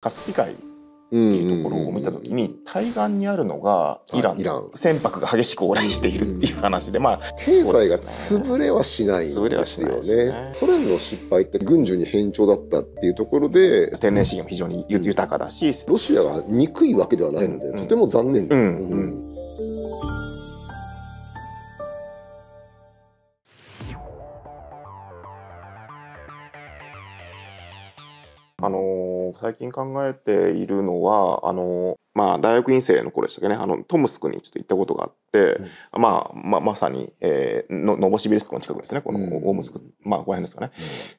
カスピ海っていうところを見た時に対岸にあるのがイランイラン船舶が激しく往来しているっていう話で、まあ経済が潰れはしないんですよねソ連の失敗って軍需に偏重だったっていうところで天然資源も非常に豊かだし、ロシアが憎いわけではないので、とても残念だ、うんあの最近考えているのはあの、まあ、大学院生の頃でしたっけねあのトムスクにちょっと行ったことがあって、うん、まあ、ままさに、えー、のノボシビルスクの近くですねこのオムスク、うん、まあここら辺ですかね。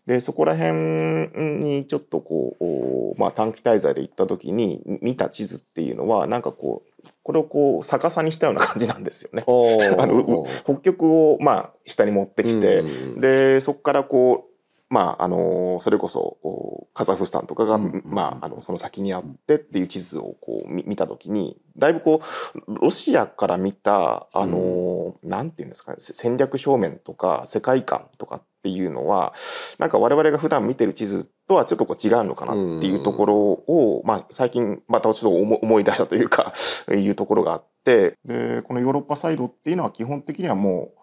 うん、でそこら辺にちょっとこう、まあ、短期滞在で行った時に見た地図っていうのはなんかこうこれをこう逆さにしたような感じなんですよね。あの北極をまあ下に持ってきて、うんうん、でそこからこうまあ、あのそれこそカザフスタンとかが、まあ、あのその先にあってっていう地図をこう見た時にだいぶこうロシアから見たあの、うなんていうんですかね戦略正面とか世界観とかっていうのはなんか我々が普段見てる地図とはちょっとこう違うのかなっていうところを、うん、まあ、最近またちょっと思い出したというか いうところがあってでこのヨーロッパサイドっていうのは基本的にはもう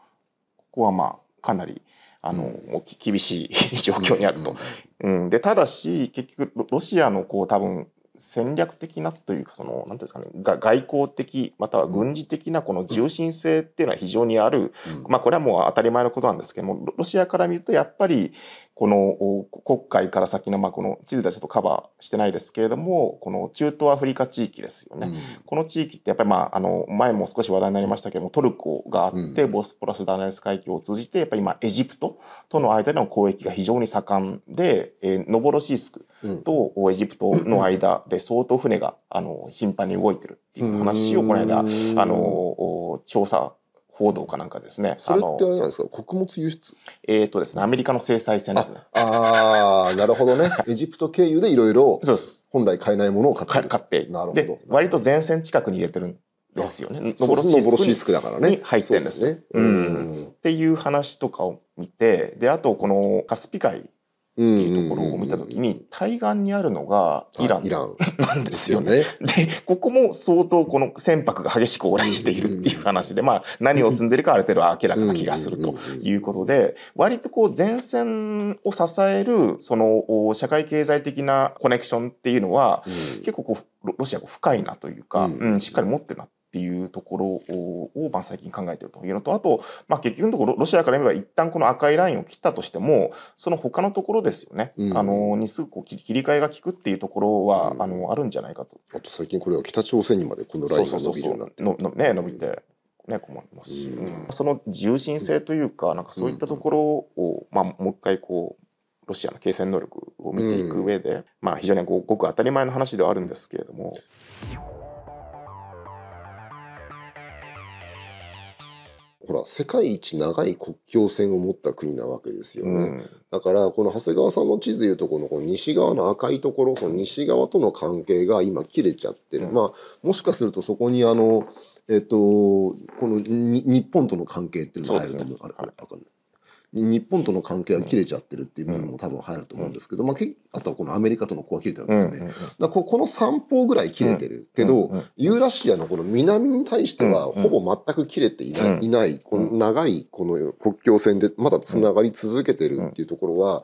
ここはまあかなり。あの、うん、厳しい 状況にあると。うん、うん、でただし結局ロシアのこう多分戦略的なというかその何ていうんですかね外交的または軍事的なこの重心性っていうのは非常にある、うん、まあこれはもう当たり前のことなんですけどもロシアから見るとやっぱりこの国会から先の、まあ、この地図ではちょっとカバーしてないですけれどもこの中東アフリカ地域ですよね、うん、この地域ってやっぱり、まあ、あの前も少し話題になりましたけどもトルコがあって、ボスポラス・ダナレス海峡を通じてやっぱり今エジプトとの間での交易が非常に盛んで、えー、ノボロシースクとエジプトの間で相当船があの頻繁に動いてるっていう話をこの間あの調査報道かなんかですね。それってあれなんですか、穀物輸出。えっ、ー、とですね、アメリカの制裁戦ですね。ああ、なるほどね。エジプト経由でいろいろ。そうです。本来買えないものを買って買って。なるほど。割と前線近くに入れてるんですよね。ノボロシスクだからね。入ってるんです。ですね、うん、うん。っていう話とかを見て、であとこのカスピ海っていうところを見た時に対岸にあるのがイランなんですよね。でここも相当この船舶が激しく往来しているっていう話で、まあ、何を積んでるかある程度明らかな気がするということで割とこう前線を支えるその社会経済的なコネクションっていうのは結構こうロシアが深いなというか、うん、しっかり持ってるなっていうところを、まあ、最近考えてるというのとあと、まあ、結局のところロシアから見れば一旦この赤いラインを切ったとしてもその他のところですよね、うん、あのにすぐこう切り替えが効くっていうところは、うん、あのあるんじゃないかと。あと最近これは北朝鮮にまでこのラインが伸びるようになってね、伸びて、ね、困りますし、うん、その重心性というか、なんかそういったところを、まあ、もう一回こうロシアの継戦能力を見ていく上で、うん、まあ非常にごごく当たり前の話ではあるんですけれども。ほら世界一長い国境線を持った国なわけですよね、うん、だからこの長谷川さんの地図でいうとこのこの西側の赤いところその西側との関係が今切れちゃってる、うん、まあもしかするとそこにあのえっとこの日本との関係っていうのが入ると思う、はかんない。日本との関係が切れちゃってるっていう部分も多分入ると思うんですけど、まあ、あとはこのアメリカとの子は切れたわけですね。だここの三方ぐらい切れてるけど、ユーラシアのこの南に対してはほぼ全く切れていない,、いないこの長いこの国境線でまだつながり続けてるっていうところは。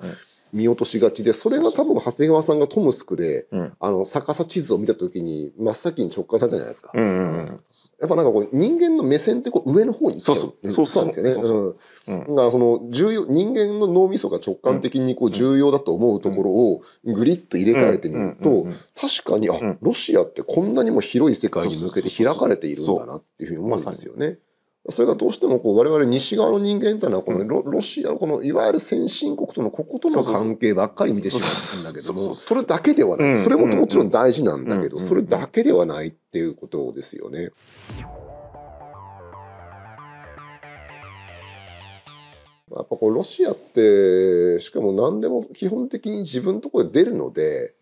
見落としがちでそれが多分長谷川さんがトムスクで、うん、あの逆さ地図を見た時に真っ先に直感されたじゃないですか、うんうんうんやっぱなんかこう人間の目線ってこう上の方に行っちゃうそうなんですよね、だからその重要人間の脳みそが直感的にこう重要だと思うところをグリッと入れ替えてみると確かにあロシアってこんなにも広い世界に向けて開かれているんだなっていうふうに思うんですよね。それがどうしてもこう我々西側の人間というのはこのロシアのこのいわゆる先進国とのこことの関係ばっかり見てしまうんだけどもそれだけではないそれももちろん大事なんだけどそれだけではないっていうことですよね。やっぱこうロシアってしかも何でも基本的に自分のところで出るので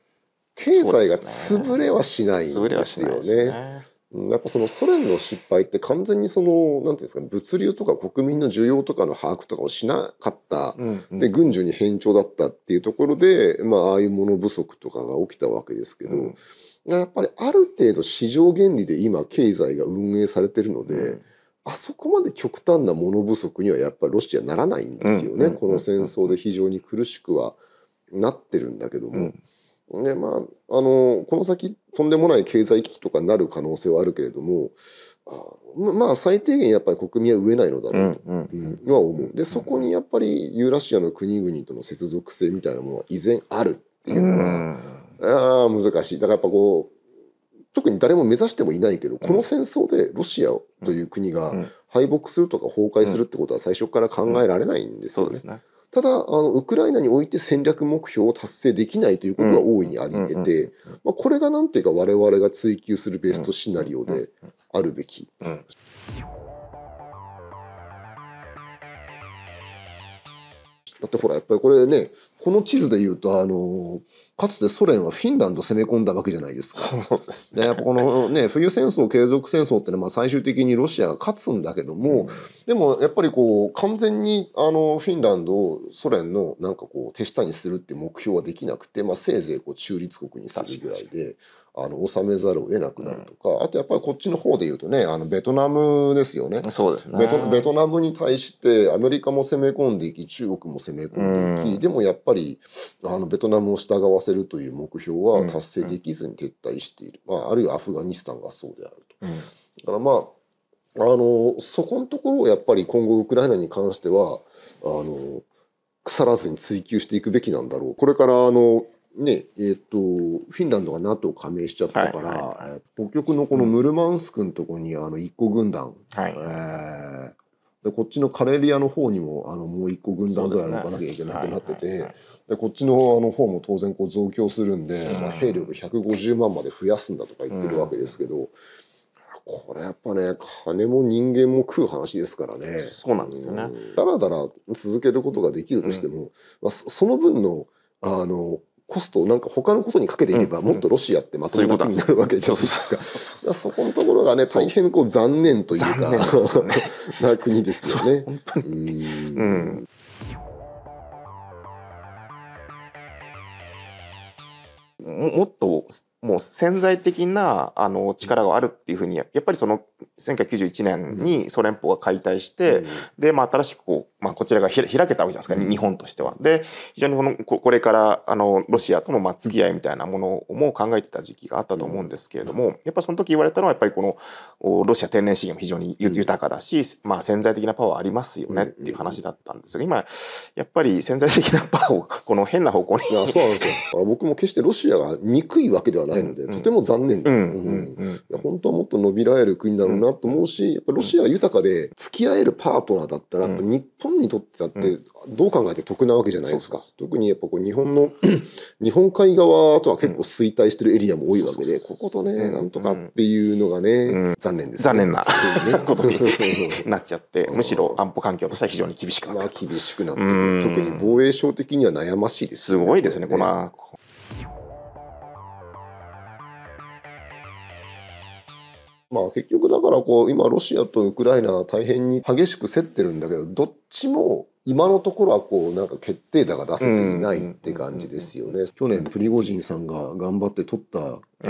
経済が潰れはしないんですよね。やっぱそのソ連の失敗って完全にそのんていうんですか物流とか国民の需要とかの把握とかをしなかった、で軍需に偏重だったっていうところで、まあ、ああいうもの不足とかが起きたわけですけど、やっぱりある程度市場原理で今経済が運営されてるので、あそこまで極端なもの不足にはやっぱりロシアならないんですよね、この戦争で非常に苦しくはなってるんだけども。でまあ、あのこの先とんでもない経済危機とかになる可能性はあるけれどもあまあ最低限やっぱり国民は飢えないのだろうと、うんは思うでそこにやっぱりユーラシアの国々との接続性みたいなものは依然あるっていうのは、うん、あ難しいだからやっぱこう特に誰も目指してもいないけどこの戦争でロシアという国が敗北するとか崩壊するってことは最初から考えられないんですよね。うんうんただあのウクライナにおいて戦略目標を達成できないということは大いにありえて、まこれが何というか我々が追求するベストシナリオであるべき。だってほらやっぱりこれねこの地図でいうとあのかつてソ連はフィンランド攻め込んだわけじゃないですか。そうですね、やっぱこのね冬戦争継続戦争ってのはまあ最終的にロシアが勝つんだけども、うん、でもやっぱりこう完全にあのフィンランドをソ連のなんかこう手下にするって目標はできなくて、まあ、せいぜいこう中立国にするぐらいで。あの納めざるを得なくなるとか、うん、あとやっぱりこっちの方で言うとねあのベトナムですよねそうですねベトベトナムに対してアメリカも攻め込んでいき中国も攻め込んでいき、うん、でもやっぱりあのベトナムを従わせるという目標は達成できずに撤退している、うん、まあ、あるいはアフガニスタンがそうであると。だからまああのそこのところをやっぱり今後ウクライナに関してはあの腐らずに追求していくべきなんだろうこれからあのねえっ、とフィンランドが NATO 加盟しちゃったから、はいはい、北極のこのムルマンスクのとこにあの1個軍団、はい、えー、でこっちのカレリアの方にもあのもう1個軍団ぐらい置かなきゃいけなくなってて、はいでこっちのあの方も当然こう増強するんで、まあ、兵力150万まで増やすんだとか言ってるわけですけど。うん、これやっぱね金も人間も食う話ですからねそうなんですよね、うん、だらだら続けることができるとしても、まあ、その分のあのコストをなんか他のことにかけていればもっとロシアってまともなとになるわけじゃないです か。そこのところがね大変こう残念というかな国ですよね。本当にうんもっともう潜在的なあの力があるっていうふうにやっぱりその1991年にソ連邦が解体して、で、まあ、新しくこうまあ、こちらが開けたわけじゃないですか、日本としては。で、非常にこのこれからあのロシアとのまあ合いみたいなものも考えてた時期があったと思うんですけれども、やっぱその時言われたのは、やっぱりこのロシア天然資源も非常に豊かだし、まあ、潜在的なパワーありますよねっていう話だったんですが、今、やっぱり潜在的なパワーを この変な方向に。いや、そうなんですよ。僕も決してロシアが憎いわけではないので、とても残念んうん本当はもっと伸びられる国だろうなと思うし、やっぱロシアが豊かで、付き合えるパートナーだったら、日本本にとってだってどう考えて得なわけじゃないですか、特にやっぱこう日本の 日本海側とは結構衰退してるエリアも多いわけで、こことねなんとかっていうのがね、残念です、ね、残念なことに なっちゃってむしろ安保環境としては非常に厳しくなって、まあ、厳しくなって、特に防衛省的には悩ましいです、ね、すごいですねこのまあ結局だからこう今ロシアとウクライナが大変に激しく競ってるんだけどどっちも今のところはこうなんか決定打が出せていないって感じですよね。去年プリゴジンさんが頑張って取った、え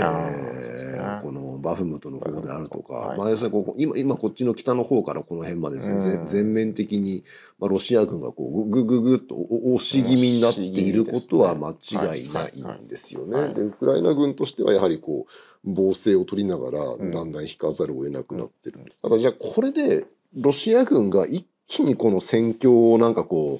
ー、このバフムトの方であるとか、まあ、要するにこ今今こっちの北の方からこの辺までですね、全面的に、まあ、ロシア軍がこうぐぐぐっと押し気味になっていることは間違いないんですよね。でウクライナ軍としてはやはりこう防制を取りながらだんだん引かざるを得なくなってる。ただじゃあこれでロシア軍が一気にこの戦況をなんかこ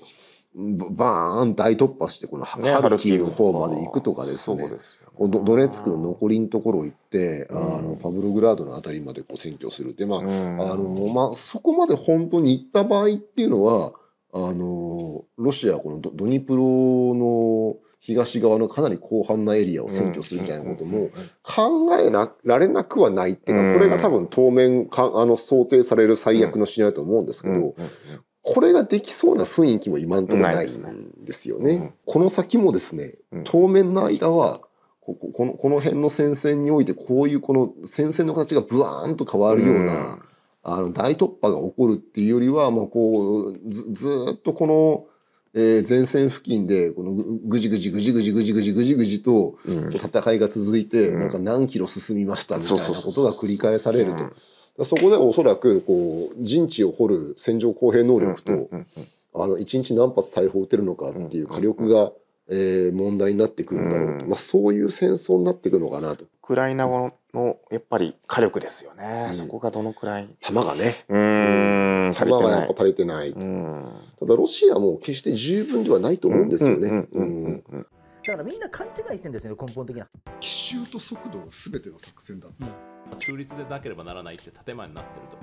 うバーン大突破してこのハルキウの方まで行くとかですね、ね、ドドネツクの残りのところ行って、うん、あのパブログラードの辺りまでこう占拠するでまあうん、あのまあ、そこまで本当に行った場合っていうのはあのロシアこのドニプロの。東側のかなり広範なエリアを占拠するみたいなことも考えられなくはないっていうか、これが多分当面かあの想定される最悪のシナリオだと思うんですけど、これができそうな雰囲気も今んとこないんですよね。この先もですね、当面の間はここのこの辺の戦線においてこういうこの戦線の形がブワーンと変わるような、あの大突破が起こるっていうよりは、まあ、こうずずっとこの。えー、前線付近でこのぐじぐじぐじぐじぐじぐじぐじぐじと戦いが続いて、なんか何キロ進みましたみたいなことが繰り返されるとそこでおそらくこう陣地を掘る戦場公平能力と、あの1日何発大砲撃てるのかっていう火力が、え問題になってくるんだろうと、まあ、そういう戦争になっていくのかなと。ウクライナのやっぱり火力ですよね、そこがどのくらい弾がねうん足りてない。やっぱ足りてない、ただロシアも決して十分ではないと思うんですよね。だからみんな勘違いしてんですよ根本的な奇襲と速度がべての作戦だ、中立でなければならないって建前になってると